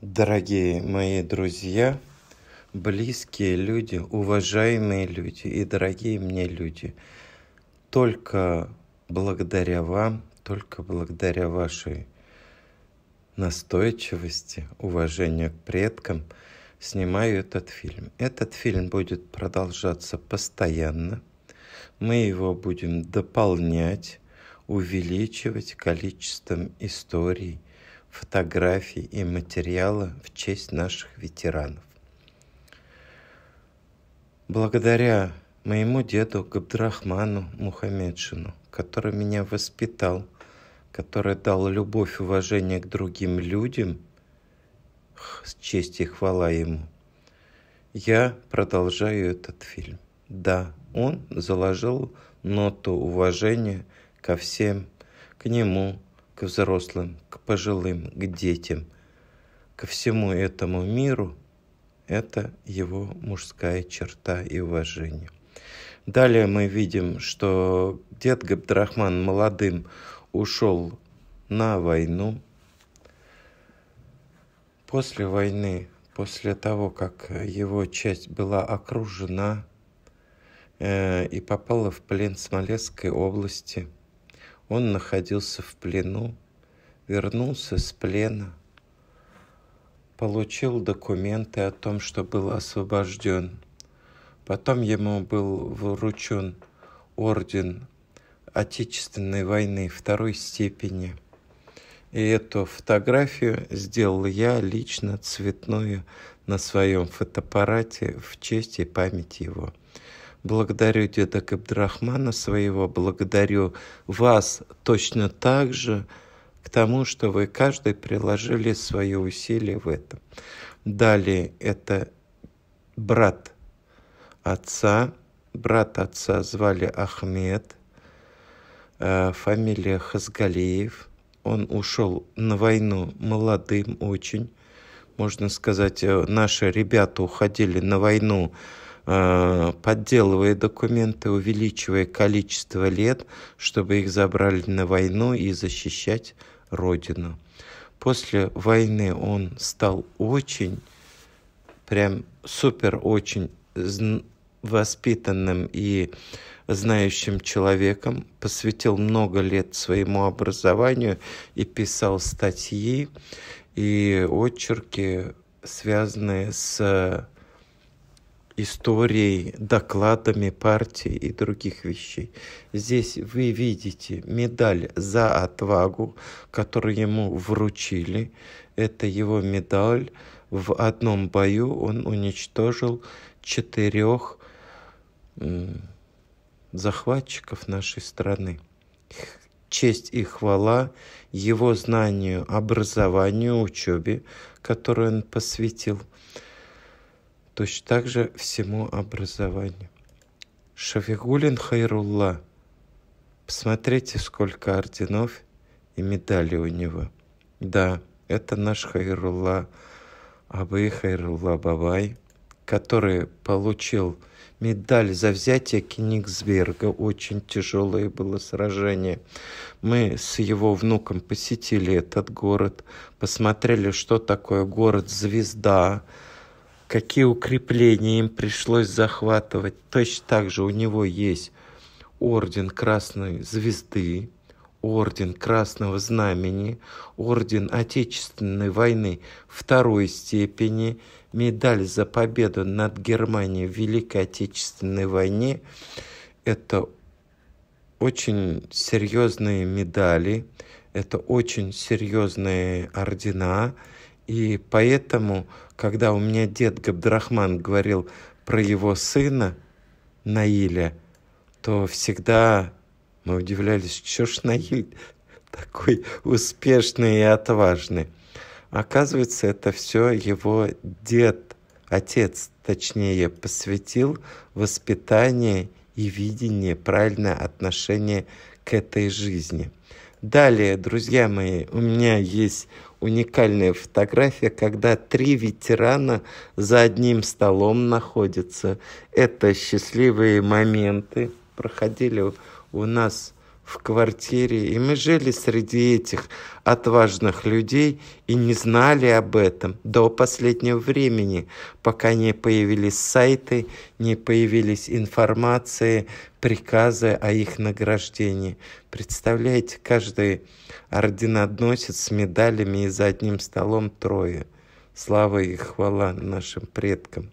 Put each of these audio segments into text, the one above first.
Дорогие мои друзья, близкие люди, уважаемые люди и дорогие мне люди, только благодаря вам, только благодаря вашей настойчивости, уважению к предкам, снимаю этот фильм. Этот фильм будет продолжаться постоянно. Мы его будем дополнять, увеличивать количеством историй, фотографии и материала в честь наших ветеранов. Благодаря моему деду Габдрахману Мухаммедшину, который меня воспитал, который дал любовь и уважение к другим людям, с честь и хвала ему, я продолжаю этот фильм. Да, он заложил ноту уважения ко всем, к нему, к взрослым, к пожилым, к детям, ко всему этому миру, это его мужская черта и уважение. Далее мы видим, что дед Габдрахман молодым ушел на войну. После войны, после того, как его часть была окружена э, и попала в плен Смоленской области – он находился в плену, вернулся с плена, получил документы о том, что был освобожден. Потом ему был вручен орден Отечественной войны второй степени. И эту фотографию сделал я лично цветную на своем фотоаппарате в честь и память его. Благодарю деда Габдрахмана своего, благодарю вас точно так же к тому, что вы каждый приложили свои усилия в этом. Далее это брат отца. Брат отца звали Ахмед, э, фамилия Хазгалиев. Он ушел на войну молодым очень. Можно сказать, э, наши ребята уходили на войну Э, подделывая документы, увеличивая количество лет, чтобы их забрали на войну и защищать Родину. После войны он стал очень, прям супер очень воспитанным и знающим человеком, посвятил много лет своему образованию и писал статьи и отчерки связанные с историей, докладами партии и других вещей. Здесь вы видите медаль за отвагу, которую ему вручили. Это его медаль. В одном бою он уничтожил четырех захватчиков нашей страны. Честь и хвала его знанию, образованию, учебе, которую он посвятил – точно так же всему образованию. Шафигулин Хайрулла. Посмотрите, сколько орденов и медалей у него. Да, это наш Хайрулла Абы Хайрулла Бабай, который получил медаль за взятие Кенигсберга. Очень тяжелое было сражение. Мы с его внуком посетили этот город, посмотрели, что такое город-звезда, какие укрепления им пришлось захватывать. Точно так же у него есть орден Красной Звезды, орден Красного Знамени, орден Отечественной войны второй степени, медаль за победу над Германией в Великой Отечественной войне. Это очень серьезные медали, это очень серьезные ордена, и поэтому когда у меня дед Габдрахман говорил про его сына Наиля, то всегда мы удивлялись, что ж Наиль такой успешный и отважный. Оказывается, это все его дед, отец, точнее, посвятил воспитание и видение, правильное отношение к этой жизни. Далее, друзья мои, у меня есть уникальная фотография, когда три ветерана за одним столом находятся. Это счастливые моменты проходили у нас в квартире, и мы жили среди этих отважных людей и не знали об этом до последнего времени, пока не появились сайты, не появились информации, приказы о их награждении. Представляете, каждый орденодносец с медалями и за одним столом трое. Слава и хвала нашим предкам.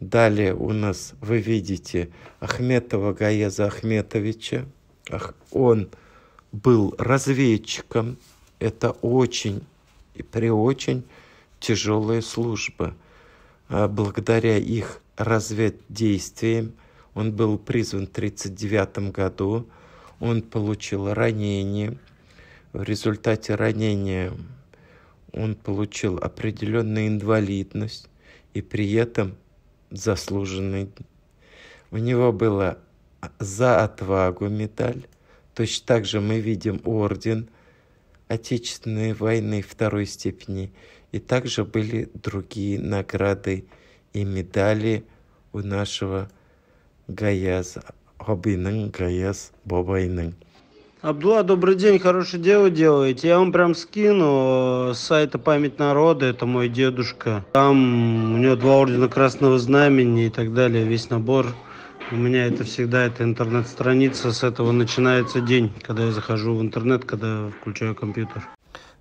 Далее у нас, вы видите, Ахметова Гаяза Ахметовича, Штатах он был разведчиком. Это очень и при очень тяжелая служба. Благодаря их разведдействиям он был призван в 1939 году. Он получил ранение. В результате ранения он получил определенную инвалидность и при этом заслуженный. У него было за отвагу медаль. Точно так же мы видим орден Отечественной войны второй степени. И также были другие награды и медали у нашего Гаяза. Хоббиның Гаяз Бабайның. Абдула, добрый день, хорошее дело делаете. Я вам прям скину с сайта «Память народа», это мой дедушка. Там у него два ордена Красного Знамени и так далее, весь набор. У меня это всегда это интернет-страница, с этого начинается день, когда я захожу в интернет, когда включаю компьютер.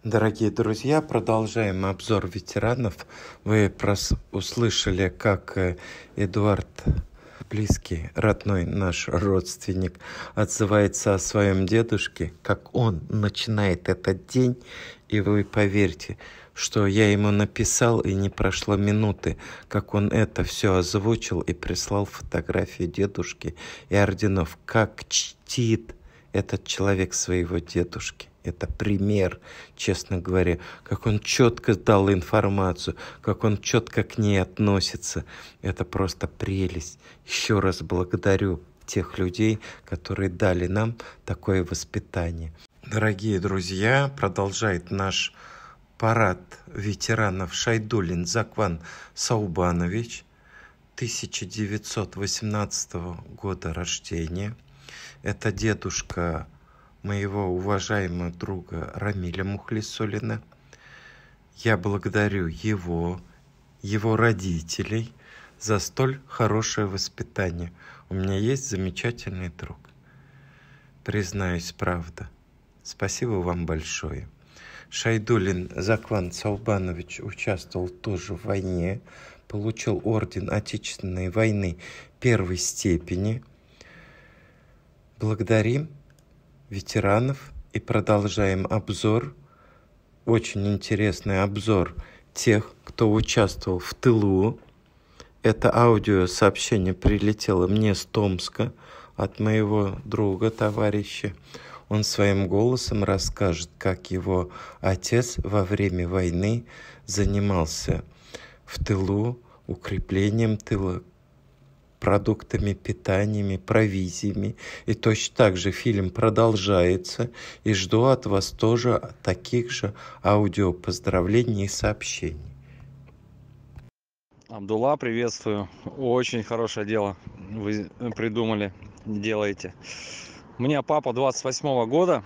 Дорогие друзья, продолжаем обзор ветеранов. Вы прос услышали, как э, Эдуард близкий, родной наш родственник отзывается о своем дедушке, как он начинает этот день, и вы поверьте, что я ему написал и не прошло минуты, как он это все озвучил и прислал фотографии дедушки и орденов. Как чтит этот человек своего дедушки. Это пример, честно говоря, как он четко дал информацию, как он четко к ней относится. Это просто прелесть. Еще раз благодарю тех людей, которые дали нам такое воспитание. Дорогие друзья, продолжает наш парад ветеранов Шайдулин Закван Саубанович, 1918 года рождения. Это дедушка моего уважаемого друга Рамиля Мухлисулина. Я благодарю его, его родителей за столь хорошее воспитание. У меня есть замечательный друг. Признаюсь, правда. Спасибо вам большое. Шайдулин Закван Салбанович участвовал тоже в войне, получил орден Отечественной войны первой степени. Благодарим ветеранов и продолжаем обзор, очень интересный обзор тех, кто участвовал в тылу. Это аудиосообщение прилетело мне с Томска от моего друга, товарища. Он своим голосом расскажет, как его отец во время войны занимался в тылу укреплением тыла, продуктами питаниями, провизиями. И точно так же фильм продолжается. И жду от вас тоже таких же аудио поздравлений и сообщений. Абдулла, приветствую. Очень хорошее дело вы придумали, делаете. У меня папа 28 -го года,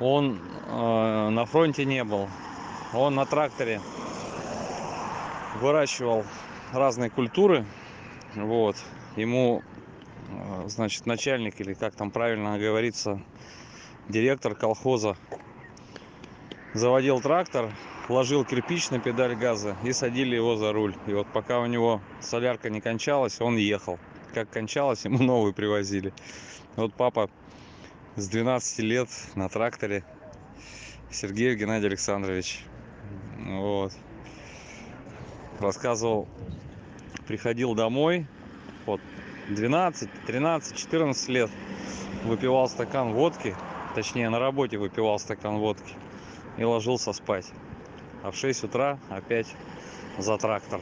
он э, на фронте не был, он на тракторе выращивал разные культуры, вот, ему, э, значит, начальник или как там правильно говорится, директор колхоза заводил трактор, ложил кирпич на педаль газа и садили его за руль. И вот пока у него солярка не кончалась, он ехал как кончалось, ему новую привозили. Вот папа с 12 лет на тракторе. Сергеев Геннадий Александрович. Вот. Рассказывал, приходил домой, вот, 12, 13, 14 лет выпивал стакан водки, точнее на работе выпивал стакан водки и ложился спать. А в 6 утра опять за трактор.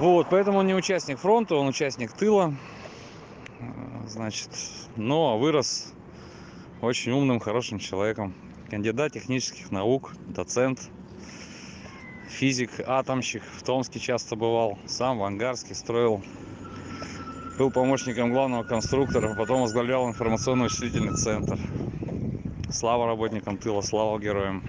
Вот, поэтому он не участник фронта, он участник тыла. Значит, но ну, а вырос очень умным, хорошим человеком. Кандидат технических наук, доцент, физик, атомщик. В Томске часто бывал, сам в Ангарске строил. Был помощником главного конструктора, потом возглавлял информационно-вычислительный центр. Слава работникам тыла, слава героям.